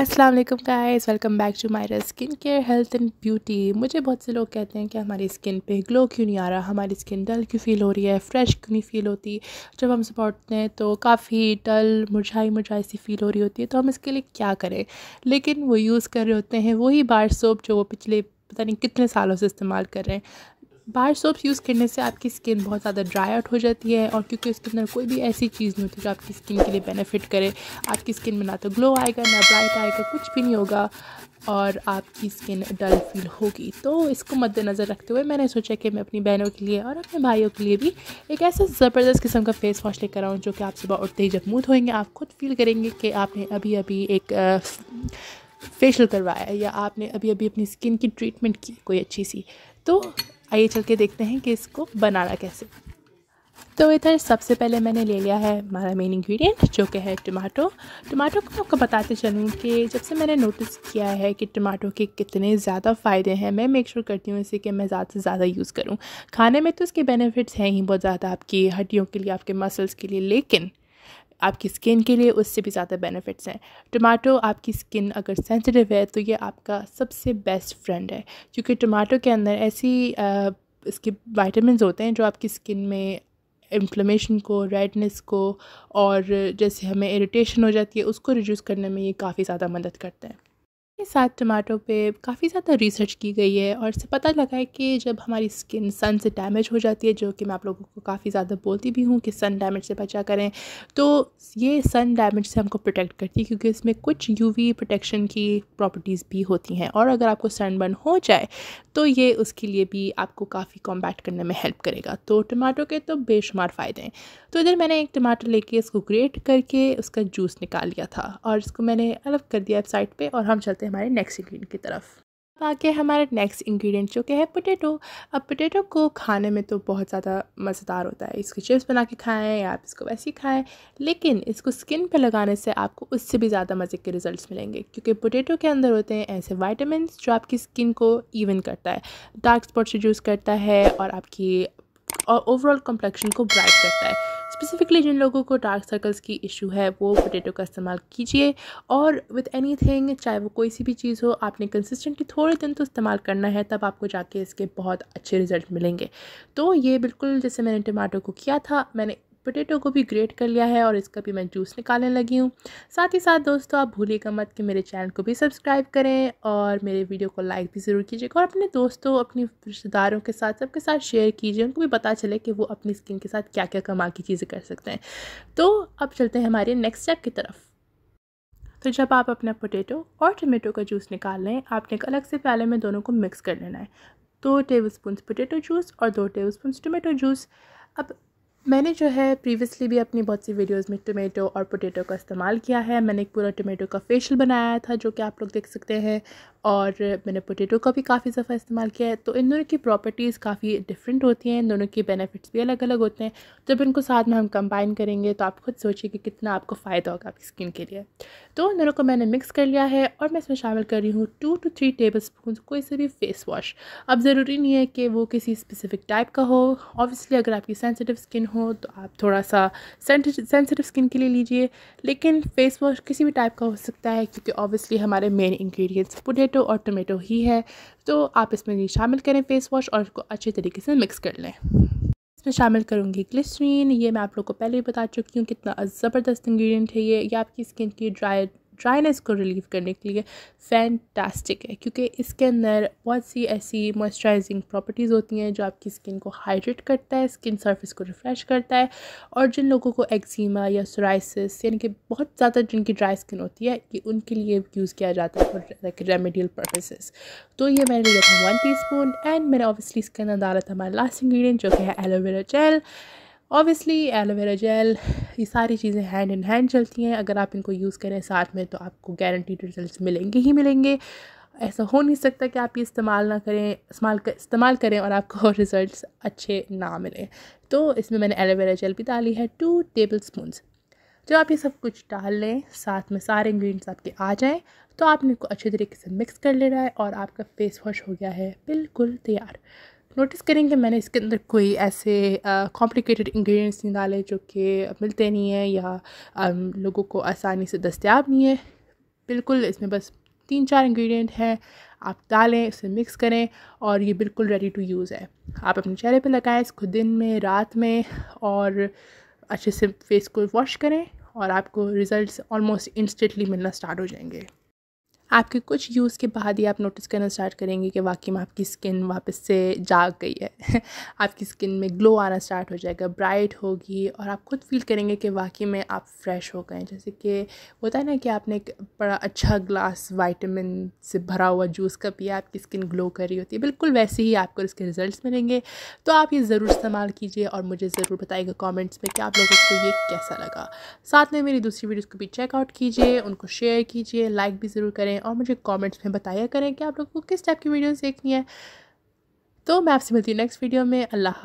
Aslam guys welcome back to Myra skin care health and beauty मुझे बहुत से लोग कहते हैं कि हमारी स्किन पे ग्लो क्यों नहीं आ रहा हमारी स्किन डल क्यों फील हो रही है फ्रेश क्यों नहीं फील होती जब हम सुबह हैं तो काफ़ी डल मुरझाई मुरझाई सी फील हो रही होती है तो हम इसके लिए क्या करें लेकिन वो यूज़ कर रहे होते हैं वही बार सोप जो वो पिछले पता नहीं कितने सालों से इस्तेमाल कर रहे हैं बार सोप्स यूज़ करने से आपकी स्किन बहुत ज़्यादा ड्राई आउट हो जाती है और क्योंकि उसके अंदर कोई भी ऐसी चीज़ नहीं होती जो आपकी स्किन के लिए बेनिफिट करे आपकी स्किन में ना तो ग्लो आएगा ना ब्राइट आएगा कुछ भी नहीं होगा और आपकी स्किन डल फील होगी तो इसको मद्देनज़र रखते हुए मैंने सोचा कि मैं अपनी बहनों के लिए और अपने भाइयों के लिए भी एक ऐसा ज़बरदस्त किस्म का फेस वॉश लेकर आऊँ जो कि आप सुबह उठते ही जब मुँह होएंगे आप खुद फील करेंगे कि आपने अभी अभी एक फेशियल करवाया या आपने अभी अभी अपनी स्किन की ट्रीटमेंट की कोई अच्छी सी तो आइए चल के देखते हैं कि इसको बनाना कैसे तो इधर सबसे पहले मैंने ले लिया है हमारा मेन इंग्रेडिएंट जो कि है टमाटो टमाटो को आपको बताते चलूँ कि जब से मैंने नोटिस किया है कि टमाटो के कितने ज़्यादा फ़ायदे हैं मैं मेक श्योर करती हूँ इसे कि मैं ज़्यादा से ज़्यादा यूज़ करूँ खाने में तो इसके बेनिफिट्स हैं ही बहुत ज़्यादा आपकी हड्डियों के लिए आपके मसल्स के लिए लेकिन आपकी स्किन के लिए उससे भी ज़्यादा बेनिफिट्स हैं टमाटो आपकी स्किन अगर सेंसिटिव है तो ये आपका सबसे बेस्ट फ्रेंड है क्योंकि टमाटो के अंदर ऐसी आ, इसके वाइटामिन होते हैं जो आपकी स्किन में इन्फ्लेमेशन को रेडनेस को और जैसे हमें इरिटेशन हो जाती है उसको रिड्यूस करने में ये काफ़ी ज़्यादा मदद करते हैं के साथ टमाटो पे काफ़ी ज़्यादा रिसर्च की गई है और इससे पता लगा है कि जब हमारी स्किन सन से डैमेज हो जाती है जो कि मैं आप लोगों को काफ़ी ज़्यादा बोलती भी हूँ कि सन डैमेज से बचा करें तो ये सन डैमेज से हमको प्रोटेक्ट करती है क्योंकि इसमें कुछ यूवी प्रोटेक्शन की प्रॉपर्टीज़ भी होती हैं और अगर आपको सनबर्न हो जाए तो ये उसके लिए भी आपको काफ़ी कॉम्बैट करने में हेल्प करेगा तो टमाटो के तो बेशुमार फ़ायदे हैं तो इधर मैंने एक टमाटर लेके इसको ग्रेट करके उसका जूस निकाल लिया था और इसको मैंने अलग कर दिया वेबसाइट पर और हम चलते जाते हैं हमारे नेक्स्ट इंग्रेडिएंट की तरफ आके हमारा नेक्स्ट इंग्रेडिएंट जो कि है पोटैटो अब पोटैटो को खाने में तो बहुत ज़्यादा मज़ेदार होता है इसकी चिप्स बना के खाएँ या आप इसको वैसे ही खाएँ लेकिन इसको स्किन पर लगाने से आपको उससे भी ज़्यादा मज़े के रिजल्ट्स मिलेंगे क्योंकि पोटैटो के अंदर होते हैं ऐसे वाइटामिन जो आपकी स्किन को इवन करता है डार्क स्पॉट रिड्यूस करता है और आपकी और ओवरऑल कम्प्लेक्शन को ब्राइट करता है स्पेसिफिकली जिन लोगों को डार्क सर्कल्स की इशू है वो पोटैटो का इस्तेमाल कीजिए और विद एनी थिंग चाहे वो कोई सी भी चीज़ हो आपने कंसिस्टेंटली थोड़े दिन तो इस्तेमाल करना है तब आपको जाके इसके बहुत अच्छे रिजल्ट मिलेंगे तो ये बिल्कुल जैसे मैंने टमाटो को किया था मैंने पोटैटो को भी ग्रेट कर लिया है और इसका भी मैं जूस निकालने लगी हूँ साथ ही साथ दोस्तों आप भूलिएगा मत कि मेरे चैनल को भी सब्सक्राइब करें और मेरे वीडियो को लाइक भी ज़रूर कीजिएगा और अपने दोस्तों अपने रिश्तेदारों के साथ सबके साथ शेयर कीजिए उनको भी पता चले कि वो अपनी स्किन के साथ क्या क्या कमा की चीज़ें कर सकते हैं तो अब चलते हैं हमारे नेक्स्ट स्टेप की तरफ तो जब आप अपना पोटैटो और टमेटो का जूस निकाल लें आपने एक अलग से प्याले में दोनों को मिक्स कर लेना है दो टेबल स्पून पोटैटो जूस और दो टेबल स्पून टमेटो जूस अब मैंने जो है प्रीवियसली भी अपनी बहुत सी वीडियोस में टोमेटो और पोटैटो का इस्तेमाल किया है मैंने एक पूरा टोमेटो का फेशियल बनाया था जो कि आप लोग देख सकते हैं और मैंने पोटैटो का भी काफ़ी दफ़ा इस्तेमाल किया है तो इन दोनों की प्रॉपर्टीज़ काफ़ी डिफरेंट होती हैं इन दोनों के बेनिफिट्स भी अलग अलग होते हैं जब इनको साथ में हम कंबाइन करेंगे तो आप खुद सोचिए कि कितना आपको फ़ायदा होगा आपकी स्किन के लिए तो इन दोनों को मैंने मिक्स कर लिया है और मैं इसमें शामिल कर रही हूँ two two three tablespoon कोई से भी फेस वॉश अब ज़रूरी नहीं है कि वो किसी स्पेसिफिक टाइप का हो ऑब्वियसली अगर आपकी सेंसिटिव स्किन हो तो आप थोड़ा सा सेंसिटिव स्किन के लिए लीजिए लेकिन फेस वॉश किसी भी टाइप का हो सकता है क्योंकि ऑब्वियसली हमारे मेन इंग्रीडियंट्स पोटेटो पोटैटो और टोमेटो ही है तो आप इसमें ये शामिल करें फेस वॉश और इसको अच्छे तरीके से मिक्स कर लें इसमें शामिल करूँगी ग्लिसरीन ये मैं आप लोग को पहले ही बता चुकी हूँ कितना ज़बरदस्त इंग्रेडिएंट है ये ये आपकी स्किन की ड्राई ड्राइनेस को रिलीव करने के लिए फैंटास्टिक है क्योंकि इसके अंदर बहुत सी ऐसी मॉइस्चराइजिंग प्रॉपर्टीज़ होती हैं जो आपकी स्किन को हाइड्रेट करता है स्किन सर्फेस को रिफ़्रेश करता है और जिन लोगों को एक्जीमा या सोराइसिस यानी कि बहुत ज़्यादा जिनकी ड्राई स्किन होती है ये उनके लिए यूज़ किया जाता है फॉर लाइक रेमेडियल पर्पसेस तो ये मैंने लिया था वन टी स्पून एंड मैंने ऑब्वियसली इसके अंदर डाला था हमारा लास्ट इंग्रीडियंट जो कि है aloe vera gel obviously aloe vera gel ये सारी चीज़ें हैंड इन हैंड चलती हैं अगर आप इनको यूज़ करें साथ में तो आपको गारंटीड रिजल्ट मिलेंगे ही मिलेंगे ऐसा हो नहीं सकता कि आप ये इस्तेमाल ना करें इस्तेमाल कर, इस्तेमाल करें और आपको रिज़ल्ट अच्छे ना मिलें तो इसमें मैंने एलोवेरा जेल भी डाली है टू टेबल स्पून जब आप ये सब कुछ डाल लें साथ में सारे इंग्रेडिएंट्स आपके आ जाएं तो आपने इनको अच्छे तरीके से मिक्स कर लेना है और आपका फेस वॉश हो गया है बिल्कुल तैयार नोटिस करेंगे मैंने इसके अंदर कोई ऐसे कॉम्प्लिकेटेड इंग्रेडिएंट्स नहीं डाले जो कि मिलते नहीं हैं या um, लोगों को आसानी से दस्तियाब नहीं है बिल्कुल इसमें बस तीन चार इंग्रेडिएंट हैं आप डालें इसे मिक्स करें और ये बिल्कुल रेडी टू यूज़ है आप अपने चेहरे पे लगाएं इसको दिन में रात में और अच्छे से फेस को वॉश करें और आपको रिज़ल्ट्स ऑलमोस्ट इंस्टेंटली मिलना स्टार्ट हो जाएंगे आपके कुछ यूज़ के बाद ही आप नोटिस करना स्टार्ट करेंगे कि वाकई में आपकी स्किन वापस से जाग गई है आपकी स्किन में ग्लो आना स्टार्ट हो जाएगा ब्राइट होगी और आप खुद फील करेंगे कि वाकई में आप फ्रेश हो गए जैसे कि होता है ना कि आपने एक बड़ा अच्छा ग्लास वाइटमिन से भरा हुआ जूस का पिया आपकी स्किन ग्लो कर रही होती है बिल्कुल वैसे ही आपको इसके रिजल्ट मिलेंगे तो आप ये ज़रूर इस्तेमाल कीजिए और मुझे ज़रूर बताइएगा कॉमेंट्स में कि आप लोगों को ये कैसा लगा साथ में मेरी दूसरी वीडियोज़ को भी चेकआउट कीजिए उनको शेयर कीजिए लाइक भी ज़रूर करें और मुझे कमेंट्स में बताया करें कि आप लोगों को किस टाइप की वीडियोस देखनी है तो मैं आपसे मिलती हूँ नेक्स्ट वीडियो में अल्लाह